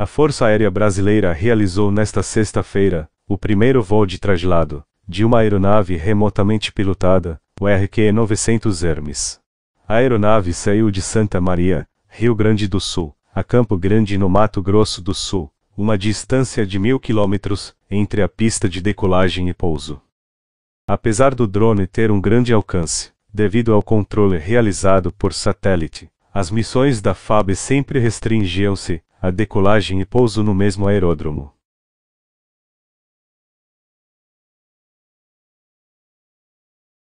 A Força Aérea Brasileira realizou nesta sexta-feira o primeiro voo de traslado de uma aeronave remotamente pilotada, o RQ-900 Hermes. A aeronave saiu de Santa Maria, Rio Grande do Sul, a Campo Grande no Mato Grosso do Sul, uma distância de mil quilômetros entre a pista de decolagem e pouso. Apesar do drone ter um grande alcance, devido ao controle realizado por satélite, as missões da FAB sempre restringiam-se a decolagem e pouso no mesmo aeródromo.